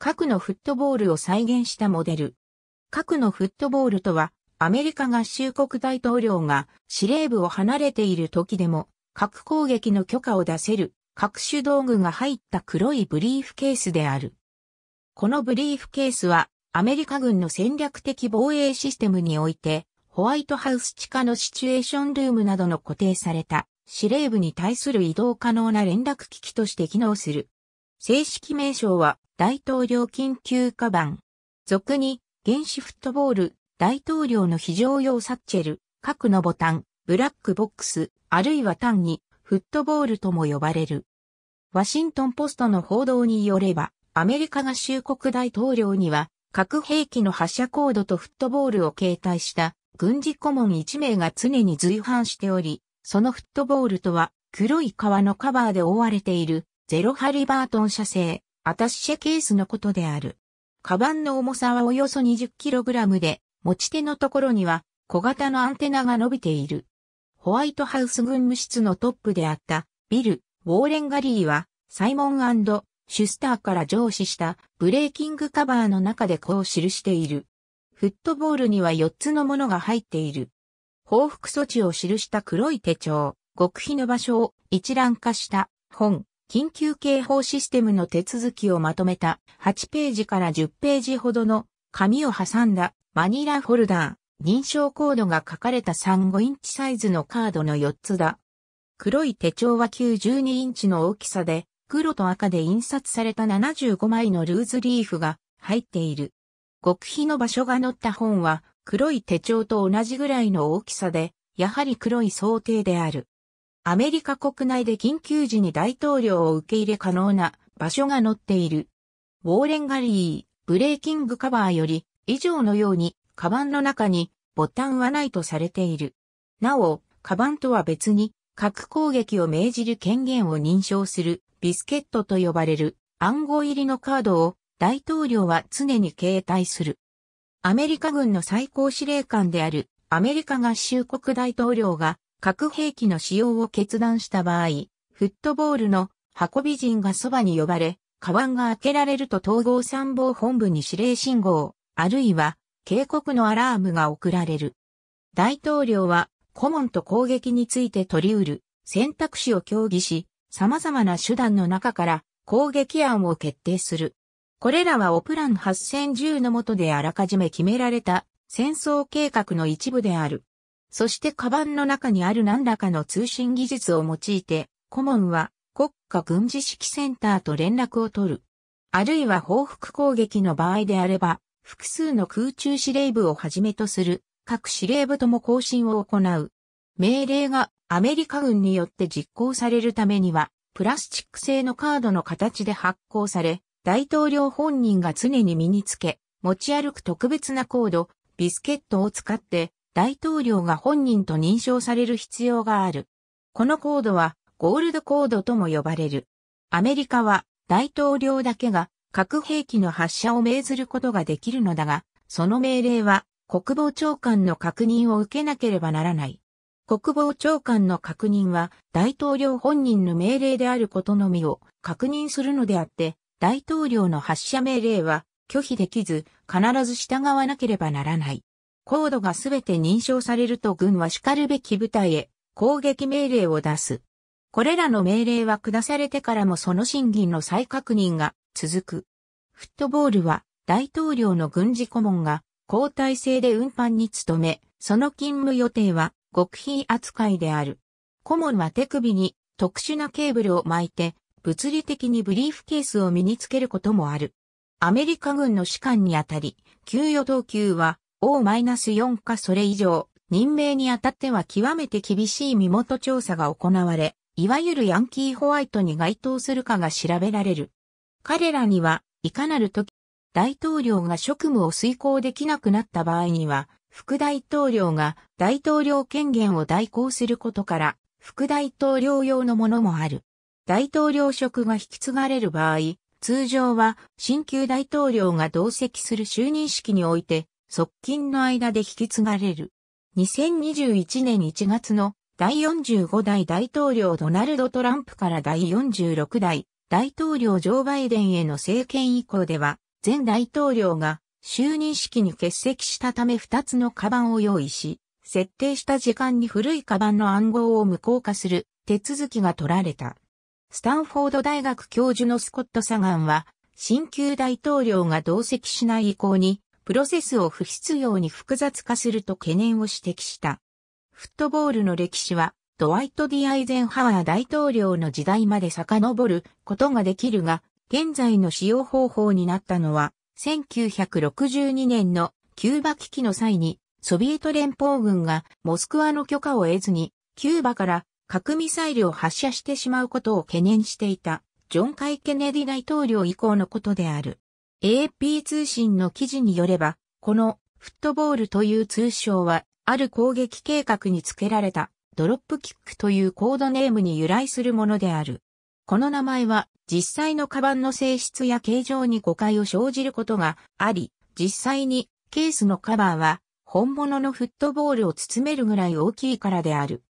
核のフットボールを再現したモデル。核のフットボールとは、アメリカ合衆国大統領が司令部を離れている時でも、核攻撃の許可を出せる、各種道具が入った黒いブリーフケースである。このブリーフケースは、アメリカ軍の戦略的防衛システムにおいて、ホワイトハウス地下のシチュエーションルームなどの固定された司令部に対する移動可能な連絡機器として機能する。正式名称は大統領緊急カバン。俗に原子フットボール、大統領の非常用サッチェル、核のボタン、ブラックボックス、あるいは単にフットボールとも呼ばれる。ワシントンポストの報道によれば、アメリカが衆国大統領には核兵器の発射コードとフットボールを携帯した軍事顧問1名が常に随伴しており、そのフットボールとは黒い革のカバーで覆われているゼロハリバートン社製、アタッシェケースのことである。カバンの重さはおよそ 20kg で、持ち手のところには小型のアンテナが伸びている。ホワイトハウス軍務室のトップであったビル・ウォーレン・ガリーはサイモンシュスターから上司したブレーキングカバーの中でこう記している。フットボールには4つのものが入っている。報復措置を記した黒い手帳、極秘の場所を一覧化した本。緊急警報システムの手続きをまとめた8ページから10ページほどの紙を挟んだマニラフォルダー、認証コードが書かれた3 5インチサイズのカードの4つだ。黒い手帳は92インチの大きさで、黒と赤で印刷された75枚のルーズリーフが入っている。極秘の場所が載った本は黒い手帳と同じぐらいの大きさで、やはり黒い想定である。アメリカ国内で緊急時に大統領を受け入れ可能な場所が載っている。ウォーレン・ガリー、ブレーキングカバーより、以上のように、カバンの中にボタンはないとされている。なお、カバンとは別に、核攻撃を命じる権限を認証するビスケットと呼ばれる暗号入りのカードを大統領は常に携帯する。アメリカ軍の最高司令官であるアメリカ合衆国大統領が核兵器の使用を決断した場合、フットボールの運び人がそばに呼ばれ、カバンが開けられると統合参謀本部に指令信号、あるいは警告のアラームが送られる。大統領は顧問と攻撃について取り得る選択肢を協議し、様々な手段の中から攻撃案を決定する。これらはオプラン8010の下であらかじめ決められた戦争計画の一部である。そしてカバンの中にある何らかの通信技術を用いて、顧問は国家軍事指揮センターと連絡を取る。あるいは報復攻撃の場合であれば、複数の空中司令部をはじめとする各司令部とも更新を行う。命令がアメリカ軍によって実行されるためには、プラスチック製のカードの形で発行され、大統領本人が常に身につけ、持ち歩く特別なコード、ビスケットを使って、大統領が本人と認証される必要がある。このコードはゴールドコードとも呼ばれる。アメリカは大統領だけが核兵器の発射を命ずることができるのだが、その命令は国防長官の確認を受けなければならない。国防長官の確認は大統領本人の命令であることのみを確認するのであって、大統領の発射命令は拒否できず必ず従わなければならない。コードがすべて認証されると軍は叱るべき部隊へ攻撃命令を出す。これらの命令は下されてからもその審議の再確認が続く。フットボールは大統領の軍事顧問が交代制で運搬に努め、その勤務予定は極秘扱いである。顧問は手首に特殊なケーブルを巻いて物理的にブリーフケースを身につけることもある。アメリカ軍の士官にあたり、給与等級は O-4 かそれ以上、任命にあたっては極めて厳しい身元調査が行われ、いわゆるヤンキーホワイトに該当するかが調べられる。彼らには、いかなる時、大統領が職務を遂行できなくなった場合には、副大統領が大統領権限を代行することから、副大統領用のものもある。大統領職が引き継がれる場合、通常は新旧大統領が同席する就任式において側近の間で引き継がれる。2021年1月の第45代大統領ドナルド・トランプから第46代大統領ジョー・バイデンへの政権以降では、前大統領が就任式に欠席したため2つのカバンを用意し、設定した時間に古いカバンの暗号を無効化する手続きが取られた。スタンフォード大学教授のスコット・サガンは、新旧大統領が同席しない意向にプロセスを不必要に複雑化すると懸念を指摘した。フットボールの歴史は、ドワイト・ディ・アイゼンハワー大統領の時代まで遡ることができるが、現在の使用方法になったのは、1962年のキューバ危機の際に、ソビエト連邦軍がモスクワの許可を得ずに、キューバから核ミサイルを発射してしまうことを懸念していた、ジョン・カイ・ケネディ大統領以降のことである。AP 通信の記事によれば、このフットボールという通称は、ある攻撃計画に付けられたドロップキックというコードネームに由来するものである。この名前は実際のカバンの性質や形状に誤解を生じることがあり、実際にケースのカバーは本物のフットボールを包めるぐらい大きいからである。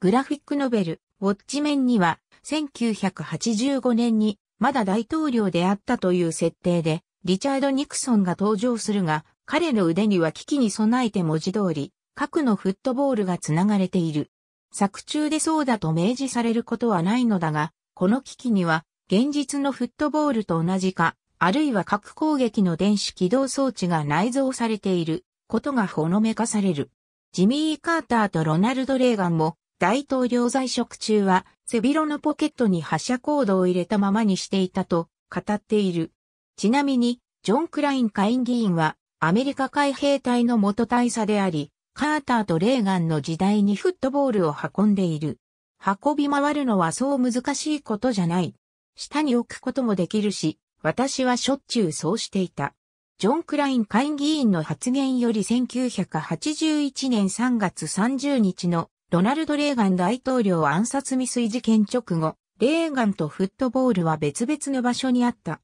グラフィックノベル、ウォッチメンには1985年にまだ大統領であったという設定でリチャード・ニクソンが登場するが、彼の腕には危機に備えて文字通り、核のフットボールがつながれている。作中でそうだと明示されることはないのだが、この危機には、現実のフットボールと同じか、あるいは核攻撃の電子起動装置が内蔵されていることがほのめかされる。ジミー・カーターとロナルド・レーガンも大統領在職中は背広のポケットに発射コードを入れたままにしていたと語っている。ちなみに、ジョン・クライン下院議員は、アメリカ海兵隊の元大佐であり、カーターとレーガンの時代にフットボールを運んでいる。運び回るのはそう難しいことじゃない。下に置くこともできるし、私はしょっちゅうそうしていた。ジョン・クライン下院議員の発言より1981年3月30日のドナルド・レーガン大統領暗殺未遂事件直後、レーガンとフットボールは別々の場所にあった。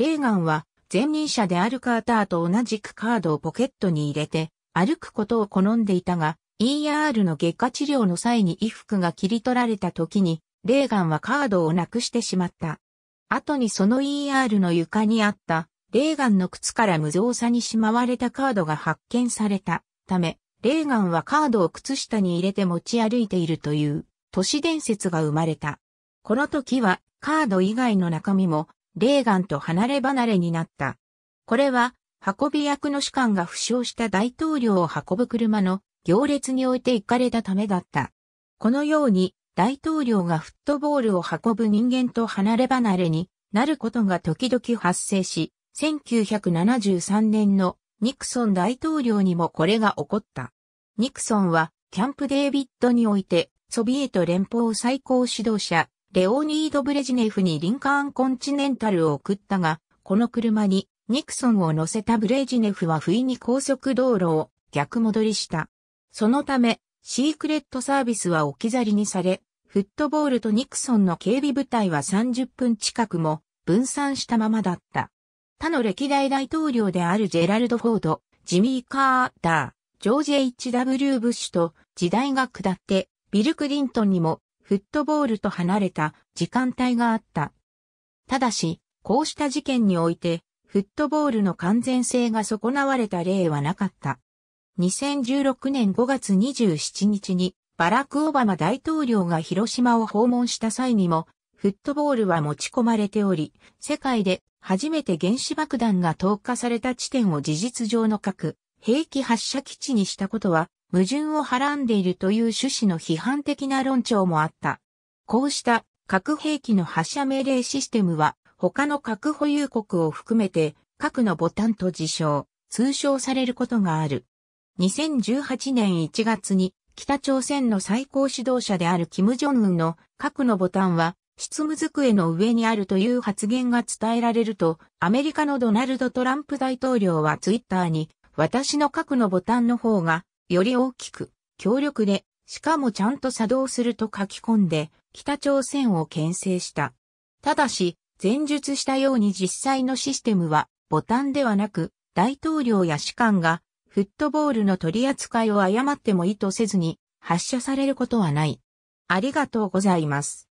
レーガンは前任者であるカーターと同じくカードをポケットに入れて歩くことを好んでいたが、ER の外科治療の際に衣服が切り取られた時に、レーガンはカードをなくしてしまった。後にその ER の床にあった、レーガンの靴から無造作にしまわれたカードが発見されたため、レーガンはカードを靴下に入れて持ち歩いているという都市伝説が生まれた。この時はカード以外の中身もレーガンと離れ離れになった。これは、運び役の士官が負傷した大統領を運ぶ車の行列に置いて行かれたためだった。このように、大統領がフットボールを運ぶ人間と離れ離れになることが時々発生し、1973年のニクソン大統領にもこれが起こった。ニクソンはキャンプデービッドにおいてソビエト連邦最高指導者レオニード・ブレジネフにリンカーン・コンチネンタルを送ったが、この車にニクソンを乗せたブレジネフは不意に高速道路を逆戻りした。そのため、シークレットサービスは置き去りにされ、フットボールとニクソンの警備部隊は30分近くも分散したままだった。他の歴代大統領であるジェラルド・フォード、ジミー・カーター、ジョージ・ H.W. ブッシュと時代が下って、ビル・クリントンにもフットボールと離れた時間帯があった。ただし、こうした事件において、フットボールの完全性が損なわれた例はなかった。2016年5月27日に、バラク・オバマ大統領が広島を訪問した際にも、フットボールは持ち込まれており、世界で初めて原子爆弾が投下された地点を事実上の核、兵器発射基地にしたことは矛盾をはらんでいるという趣旨の批判的な論調もあった。こうした核兵器の発射命令システムは他の核保有国を含めて核のボタンと自称、通称されることがある。2018年1月に北朝鮮の最高指導者である金正恩の核のボタンは執務机の上にあるという発言が伝えられると、アメリカのドナルド・トランプ大統領はツイッターに、私の核のボタンの方がより大きく、強力で、しかもちゃんと作動すると書き込んで、北朝鮮を牽制した。ただし、前述したように実際のシステムは、ボタンではなく、大統領や士官が、フットボールの取り扱いを誤っても意図せずに、発射されることはない。ありがとうございます。